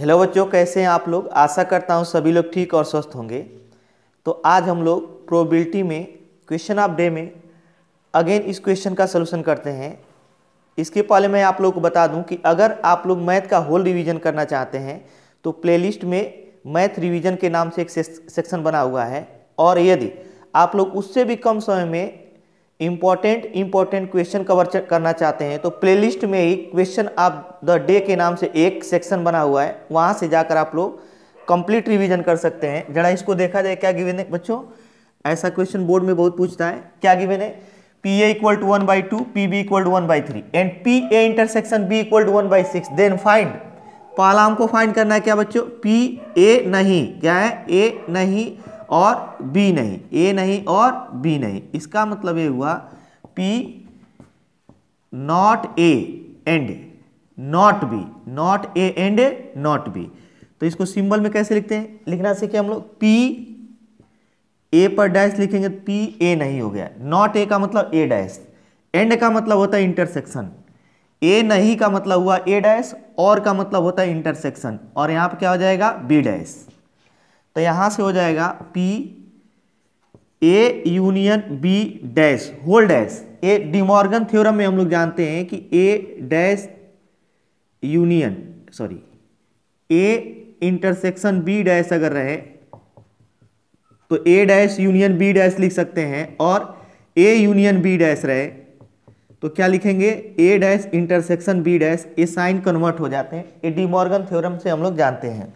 hello बच्चों कैसे हैं आप लोग आशा करता हूँ सभी लोग ठीक और स्वस्थ होंगे तो आज हम लोग प्रोबेबिलिटी में क्वेश्चन ऑफ डे में अगेन इस क्वेश्चन का सलूशन करते हैं इसके पहले मैं आप लोग को बता दूं कि अगर आप लोग मैथ का होल रिवीजन करना चाहते हैं तो प्लेलिस्ट में मैथ रिवीजन के नाम से एक सेक्शन बना हुआ है और यदि आप लोग उससे भी कम समय में इम्पॉर्टेंट इम्पॉर्टेंट क्वेश्चन कवर करना चाहते हैं तो प्लेलिस्ट में ही क्वेश्चन आप द डे के नाम से एक सेक्शन बना हुआ है वहाँ से जाकर आप लोग कंप्लीट रिवीजन कर सकते हैं जरा इसको देखा जाए क्या गिवेन है बच्चों ऐसा क्वेश्चन बोर्ड में बहुत पूछता है क्या गिवेन है P A equal to one by two P B equal to one by three and P A intersection B equal to one by six then find पहला हमको फाइंड करना है क्या बच्चों पी ए नहीं क्या है ए नहीं और बी नहीं ए नहीं और बी नहीं इसका मतलब ये हुआ P not A and not B not A and not B तो इसको सिंबल में कैसे लिखते हैं लिखना सीखे हम लोग पी ए पर डैश लिखेंगे तो पी ए नहीं हो गया नॉट ए का मतलब ए डैश एंड का मतलब होता है इंटरसेक्शन ए नहीं का मतलब हुआ ए डैश और का मतलब होता है इंटरसेक्शन और यहाँ पे क्या हो जाएगा बी डैश तो यहाँ से हो जाएगा P A union B dash whole dash A De Morgan theorem में हम लोग जानते हैं कि A dash union sorry A intersection B dash अगर रहे तो A dash union B dash लिख सकते हैं और ए यूनियन बी डैश रहे तो क्या लिखेंगे A dash intersection B dash A sign convert हो जाते हैं ए डी मॉर्गन थ्योरम से हम लोग जानते हैं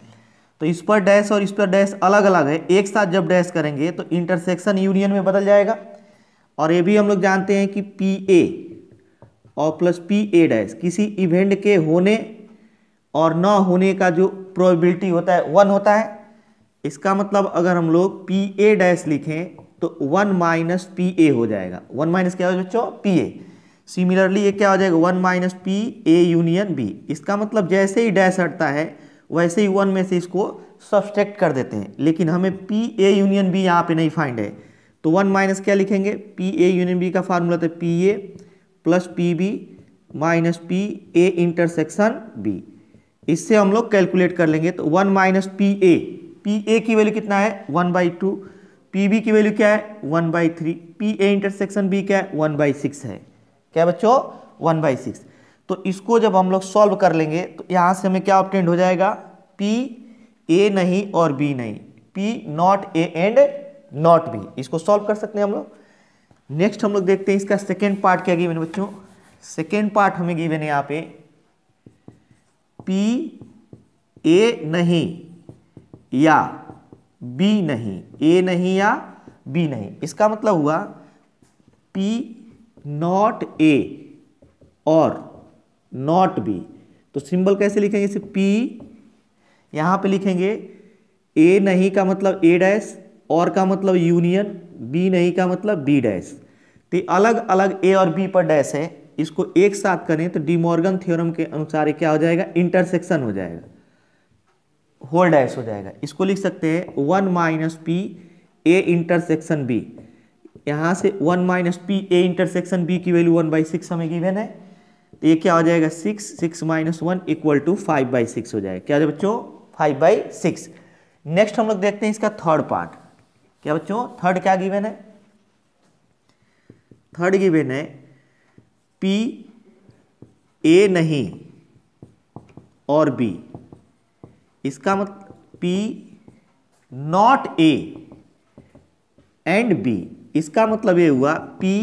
तो इस पर डैश और इस पर डैश अलग अलग है एक साथ जब डैश करेंगे तो इंटरसेक्शन यूनियन में बदल जाएगा और ये भी हम लोग जानते हैं कि पी ए और प्लस पी ए डैश किसी इवेंट के होने और न होने का जो प्रोबेबिलिटी होता है वन होता है इसका मतलब अगर हम लोग पी ए डैश लिखें तो वन माइनस पी ए हो जाएगा वन माइनस क्या हो बच्चों पी ए सिमिलरली ये क्या हो जाएगा one minus P A union B इसका मतलब जैसे ही डैश हटता है वैसे ही वन में से इसको सब्सट्रैक्ट कर देते हैं लेकिन हमें पी ए यूनियन बी यहाँ पे नहीं फाइंड है तो वन माइनस क्या लिखेंगे पी ए यूनियन बी का फार्मूला था P A plus P B minus P A intersection B इससे हम लोग कैलकुलेट कर लेंगे तो one minus P A P A की वैल्यू कितना है one by two P B की वैल्यू क्या है one by three P A intersection B क्या है वन बाई सिक्स है क्या बच्चों वन बाई सिक्स तो इसको जब हम लोग सॉल्व कर लेंगे तो यहाँ से हमें क्या ऑप्टेंड हो जाएगा पी ए नहीं और बी नहीं P not A and not B इसको सॉल्व कर सकते हैं हम लोग नेक्स्ट हम लोग देखते हैं इसका सेकेंड पार्ट क्या गिवेन बच्चों सेकेंड पार्ट हमें गिवेन है यहाँ पे पी ए नहीं या बी नहीं ए नहीं या बी नहीं इसका मतलब हुआ पी नॉट ए और नॉट बी तो सिंबल कैसे लिखेंगे इसे पी यहाँ पे लिखेंगे ए नहीं का मतलब ए डैश और का मतलब यूनियन बी नहीं का मतलब बी डैश तो अलग अलग ए और बी पर डैश है इसको एक साथ करें तो डीमॉर्गन थ्योरम के अनुसार क्या हो जाएगा इंटरसेक्शन हो जाएगा होल डैश हो जाएगा इसको लिख सकते हैं one minus P A intersection B यहाँ से one minus P A intersection B की वैल्यू वन बाई सिक्स हमें गिवेन है तो ये क्या हो जाएगा six six minus one equal to five by six हो जाएगा क्या हो बच्चों फाइव बाई सिक्स नेक्स्ट हम लोग देखते हैं इसका थर्ड पार्ट क्या बच्चों थर्ड क्या गिवन है थर्ड गिवन है पी ए नहीं और बी इसका मतलब P not A and B इसका मतलब ये हुआ पी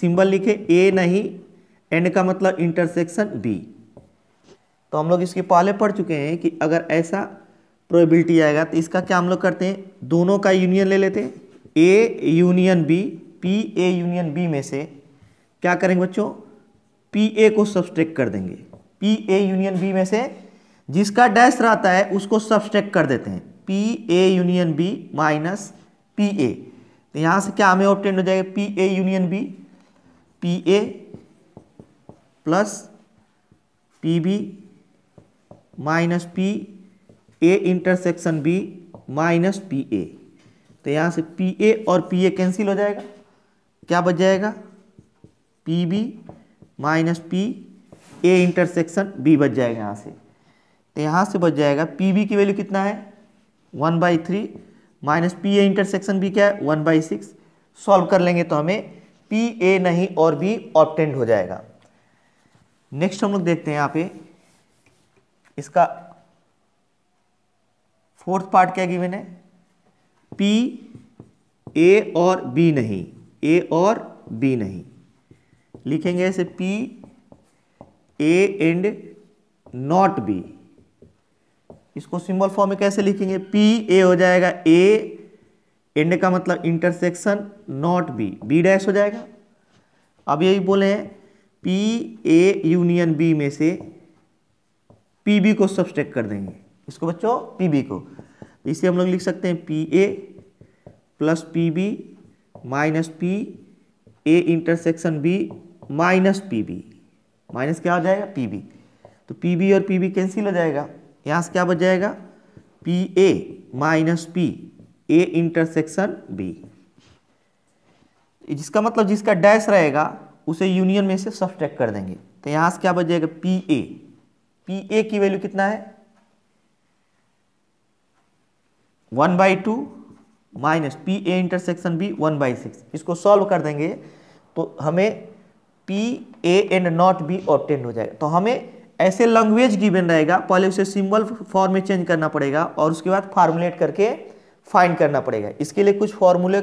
सिंबल लिखे ए नहीं एंड का मतलब इंटरसेक्शन बी तो हम लोग इसके पहले पढ़ चुके हैं कि अगर ऐसा प्रोबेबिलिटी आएगा तो इसका क्या हम लोग करते हैं दोनों का यूनियन ले लेते हैं A union B P A union B में से क्या करेंगे बच्चों पी ए को सब्सट्रैक्ट कर देंगे पी ए यूनियन बी में से जिसका डैश रहता है उसको सब्सट्रैक्ट कर देते हैं P A union B minus P A तो यहाँ से क्या हमें ऑप्टेंड हो जाएगा P A union B P A plus P B minus P A intersection B minus P A तो यहाँ से पी ए और पी ए कैंसिल हो जाएगा क्या बच जाएगा P B minus P A intersection B बच जाएगा यहाँ से तो यहाँ से बच जाएगा पी बी की वैल्यू कितना है one by three minus P A intersection B क्या है वन बाई सिक्स सॉल्व कर लेंगे तो हमें पी ए नहीं और बी ऑप्टेंड हो जाएगा नेक्स्ट हम लोग देखते हैं यहाँ पे इसका फोर्थ पार्ट क्या गिवन है पी ए और बी नहीं ए और बी नहीं लिखेंगे ऐसे P A and not B इसको सिंबल फॉर्म में कैसे लिखेंगे पी ए हो जाएगा ए एंड का मतलब intersection not B B dash हो जाएगा अब यही बोले हैं पी ए यूनियन बी में से पी बी को सब्सट्रैक कर देंगे इसको बच्चों पी बी को इसे हम लोग लिख सकते हैं P A plus P B minus P A intersection B minus P B minus क्या हो जाएगा पी बी तो पी बी और पी बी कैंसिल हो जाएगा यहाँ से क्या बच जाएगा P A minus P A intersection B जिसका मतलब जिसका डैश रहेगा उसे यूनियन में से सब्सट्रैक्ट कर देंगे तो यहां से क्या बच जाएगा पी ए पी ए की वैल्यू कितना है one by two minus P A intersection B one by six इसको सॉल्व कर देंगे तो हमें P A and not B obtained हो जाएगा तो हमें ऐसे लैंग्वेज गिवन रहेगा पहले उसे सिंबल फॉर्म में चेंज करना पड़ेगा और उसके बाद फार्मुलेट करके फाइंड करना पड़ेगा इसके लिए कुछ फॉर्मूले